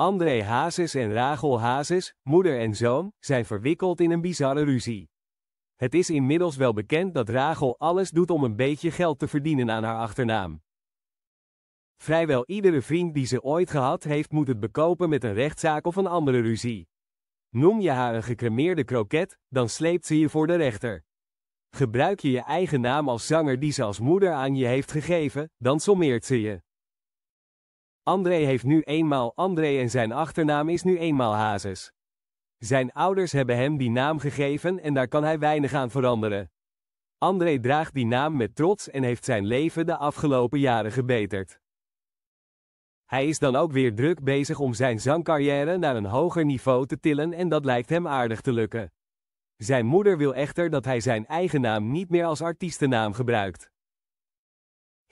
André Hazes en Rachel Hazes, moeder en zoon, zijn verwikkeld in een bizarre ruzie. Het is inmiddels wel bekend dat Rachel alles doet om een beetje geld te verdienen aan haar achternaam. Vrijwel iedere vriend die ze ooit gehad heeft moet het bekopen met een rechtszaak of een andere ruzie. Noem je haar een gecremeerde kroket, dan sleept ze je voor de rechter. Gebruik je je eigen naam als zanger die ze als moeder aan je heeft gegeven, dan sommeert ze je. André heeft nu eenmaal André en zijn achternaam is nu eenmaal Hazes. Zijn ouders hebben hem die naam gegeven en daar kan hij weinig aan veranderen. André draagt die naam met trots en heeft zijn leven de afgelopen jaren gebeterd. Hij is dan ook weer druk bezig om zijn zangcarrière naar een hoger niveau te tillen en dat lijkt hem aardig te lukken. Zijn moeder wil echter dat hij zijn eigen naam niet meer als artiestennaam gebruikt.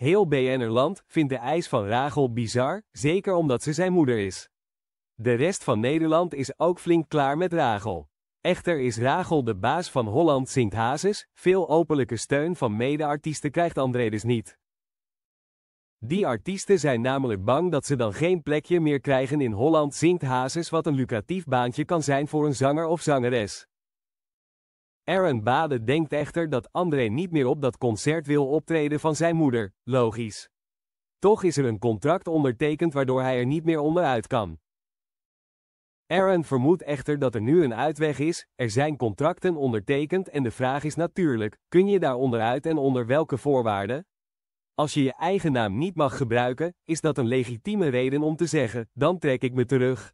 Heel land vindt de eis van Rachel bizar, zeker omdat ze zijn moeder is. De rest van Nederland is ook flink klaar met Rachel. Echter is Rachel de baas van Holland Sint Hazes, veel openlijke steun van mede-artiesten krijgt André dus niet. Die artiesten zijn namelijk bang dat ze dan geen plekje meer krijgen in Holland Zingt Hazes wat een lucratief baantje kan zijn voor een zanger of zangeres. Aaron Bade denkt echter dat André niet meer op dat concert wil optreden van zijn moeder, logisch. Toch is er een contract ondertekend waardoor hij er niet meer onderuit kan. Aaron vermoedt echter dat er nu een uitweg is, er zijn contracten ondertekend en de vraag is natuurlijk, kun je daar onderuit en onder welke voorwaarden? Als je je eigen naam niet mag gebruiken, is dat een legitieme reden om te zeggen, dan trek ik me terug.